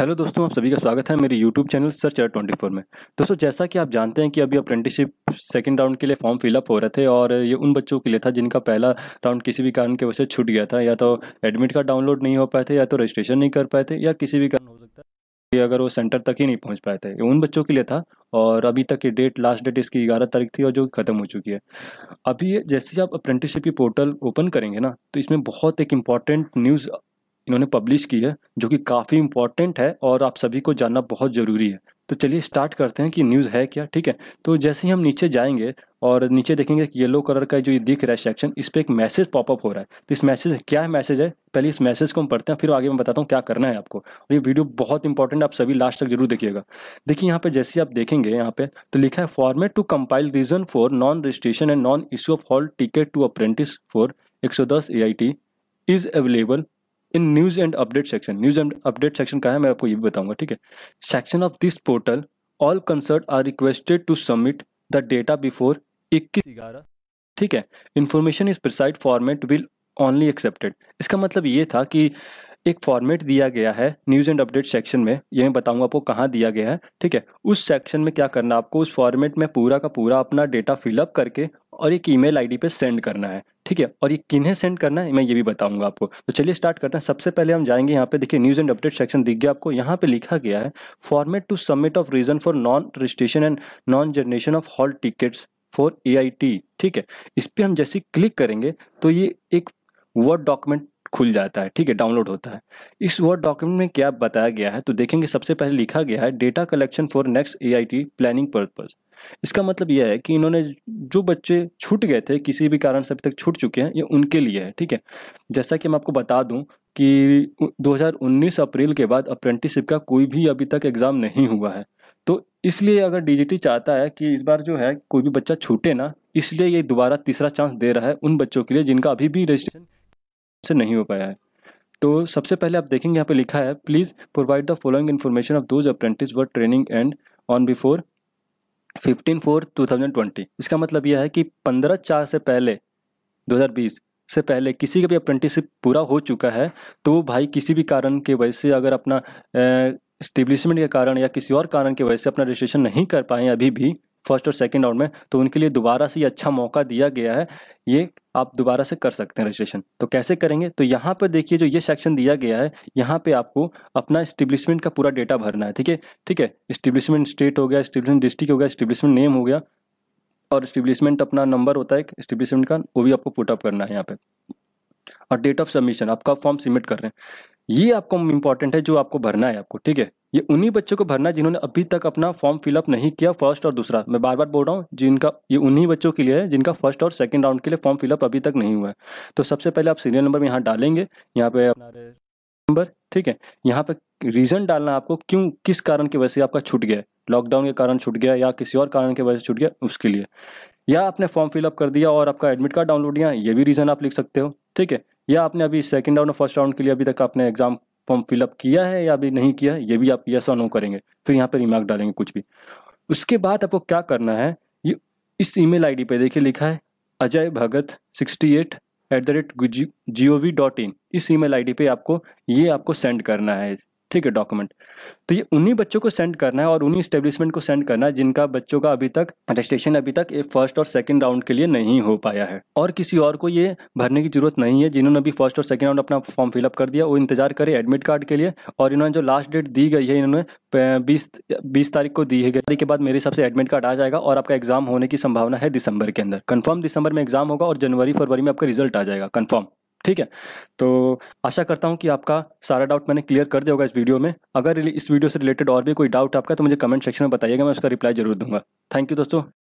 hello दोस्तों आप सभी का स्वागत है मेरे YouTube channel search air twenty four में दोस्तों जैसा कि आप जानते हैं कि अभी अप्रेंटिसशिप सेकंड राउंड के लिए फॉर्म फिलअप हो रहे थे और ये उन बच्चों के लिए था जिनका पहला राउंड किसी भी कारण की वजह से छूट गया था या तो एडमिट कार्ड डाउनलोड नहीं हो पाए थे या तो रजिस्ट्रेशन नहीं कर पाए थे या किसी भी कारण हो सकता है कि अगर वो सेंटर तक ही नहीं पहुँच पाए थे उन बच्चों के लिए था और अभी तक ये डेट लास्ट डेट इसकी ग्यारह तारीख थी और जो खत्म हो चुकी है अभी जैसे आप अप्रेंटिसशिप की पोर्टल ओपन करेंगे ना तो इसमें बहुत एक इंपॉर्टेंट न्यूज़ इन्होंने पब्लिश की है जो कि काफ़ी इंपॉर्टेंट है और आप सभी को जानना बहुत ज़रूरी है तो चलिए स्टार्ट करते हैं कि न्यूज़ है क्या ठीक है तो जैसे ही हम नीचे जाएंगे और नीचे देखेंगे कि येलो कलर का जो ये दिख रहा है सेक्शन इस पर एक मैसेज पॉपअप हो रहा है तो इस मैसेज क्या है मैसेज है पहले इस मैसेज को हम पढ़ते हैं फिर आगे मैं बताता हूँ क्या करना है आपको और ये वीडियो बहुत इंपॉर्टेंट आप सभी लास्ट तक जरूर देखिएगा देखिए यहाँ पे जैसे आप देखेंगे यहाँ पे तो लिखा है format to compile reason for non registration and non issue of hall ticket to apprentice for एक सौ दस A I T is available in news and update section news and update section का है मैं आपको ये भी बताऊंगा ठीक है section of this portal all concerned are requested to submit the data before इक्कीस ग्यारह ठीक है information is prescribed format will only accepted इसका मतलब ये था कि एक फॉर्मेट दिया गया है न्यूज़ एंड अपडेट सेक्शन में ये मैं बताऊंगा आपको कहाँ दिया गया है ठीक है उस सेक्शन में क्या करना है आपको उस फॉर्मेट में पूरा का पूरा अपना डेटा फिलअप करके और एक ईमेल आईडी पे सेंड करना है ठीक है और ये किन्हें सेंड करना है मैं ये भी बताऊंगा आपको तो चलिए स्टार्ट करते हैं सबसे पहले हम जाएंगे यहाँ पे देखिए न्यूज़ एंड अपडेट सेक्शन दिख गया आपको यहाँ पे लिखा गया है format to submit of reason for non registration and non generation of hall tickets for A ठीक है इस पर हम जैसे क्लिक करेंगे तो ये एक वर्ड डॉक्यूमेंट खुल जाता है ठीक है डाउनलोड होता है इस वर्ड डॉक्यूमेंट में क्या बताया गया है तो देखेंगे सबसे पहले लिखा गया है data collection for next A planning purpose इसका मतलब यह है कि इन्होंने जो बच्चे छूट गए थे किसी भी कारण से अभी तक छूट चुके हैं ये उनके लिए है ठीक है जैसा कि मैं आपको बता दूं कि 2019 अप्रैल के बाद अप्रेंटिसशिप का कोई भी अभी तक एग्ज़ाम नहीं हुआ है तो इसलिए अगर डीजीटी चाहता है कि इस बार जो है कोई भी बच्चा छूटे ना इसलिए ये दोबारा तीसरा चांस दे रहा है उन बच्चों के लिए जिनका अभी भी रजिस्ट्रेशन से नहीं हो पाया है तो सबसे पहले आप देखेंगे यहाँ पे लिखा है please provide the following information of those apprentice were training and on before fifteen four two thousand twenty इसका मतलब यह है कि पंद्रह चार से पहले दो हज़ार बीस से पहले किसी का भी अप्रेंटिसिप पूरा हो चुका है तो वो भाई किसी भी कारण के वजह से अगर अपना स्टेब्लिशमेंट के कारण या किसी और कारण के वजह से अपना रजिस्ट्रेशन नहीं कर पाए अभी भी फर्स्ट और सेकेंड राउंड में तो उनके लिए दोबारा से ये अच्छा मौका दिया गया है ये आप दोबारा से कर सकते हैं रजिस्ट्रेशन तो कैसे करेंगे तो यहाँ पर देखिए जो ये सेक्शन दिया गया है यहाँ पे आपको अपना स्टेब्लिशमेंट का पूरा डेटा भरना है ठीक है ठीक है स्टेब्लिशमेंट स्टेट हो गया स्टेब्लिशमेंट डिस्ट्रिक्ट हो गया स्टेब्लिशमेंट नेम हो गया और स्टेब्लिशमेंट अपना नंबर होता है एक स्टेब्लिशमेंट का वो भी आपको पुटअप करना है यहाँ पर और डेट ऑफ सबमिशन आप कब फॉर्म सबमिट कर रहे हैं ये आपको इंपॉर्टेंट है जो आपको भरना है आपको ठीक है ये उन्हीं बच्चों को भरना जिन्होंने अभी तक अपना फॉर्म फिलअप नहीं किया फर्स्ट और दूसरा मैं बार बार बोल रहा हूँ जिनका ये उन्हीं बच्चों के लिए है जिनका फर्स्ट और सेकंड राउंड के लिए फॉर्म फिलअप अभी तक नहीं हुआ है तो सबसे पहले आप सीरियल नंबर यहाँ डालेंगे यहाँ पे अपना नंबर ठीक है यहाँ पे रीज़न डालना आपको क्यों किस कारण की वजह से आपका छूट गया लॉकडाउन के कारण छूट गया या किसी और कारण की वजह से छूट गया उसके लिए या आपने फॉर्म फिलअप कर दिया और आपका एडमिट कार्ड डाउनलोड किया ये भी रीज़न आप लिख सकते हो ठीक है या आपने अभी सेकेंड राउंड और फर्स्ट राउंड के लिए अभी तक आपने एग्जाम फॉर्म फिलअप किया है या अभी नहीं किया ये भी आप ये और नो करेंगे फिर यहाँ पर रिमार्क डालेंगे कुछ भी उसके बाद आपको क्या करना है ये इस ईमेल आईडी पे देखिए लिखा है Ajay Bhagat sixty eight at the rate G O V dot in इस ईमेल आईडी पे आपको ये आपको सेंड करना है ठीक है डॉक्यूमेंट तो ये उन्हीं बच्चों को सेंड करना है और उन्हीं स्टेब्लिशमेंट को सेंड करना है जिनका बच्चों का अभी तक रजिस्ट्रेशन अभी तक फर्स्ट और सेकंड राउंड के लिए नहीं हो पाया है और किसी और को ये भरने की जरूरत नहीं है जिन्होंने अभी फर्स्ट और सेकंड राउंड अपना फॉर्म फिलअप कर दिया वो इंतजार करे एडमिट कार्ड के लिए और इन्होंने जो लास्ट डेट दी गई है इन्होंने बीस बीस तारीख को दी है गई के बाद मेरे हिसाब से एडमिट कार्ड आ जाएगा और आपका एग्जाम होने की संभावना है दिसंबर के अंदर कन्फर्म दिसंबर में एग्जाम होगा और जनवरी फरवरी में आपका रिजल्ट आ जाएगा कन्फर्म ठीक है तो आशा करता हूँ कि आपका सारा डाउट मैंने क्लियर कर दिया होगा इस वीडियो में अगर इस वीडियो से रिलेटेड और भी कोई डाउट आपका तो मुझे कमेंट सेक्शन में बताइएगा मैं उसका रिप्लाई जरूर दूंगा थैंक यू दोस्तों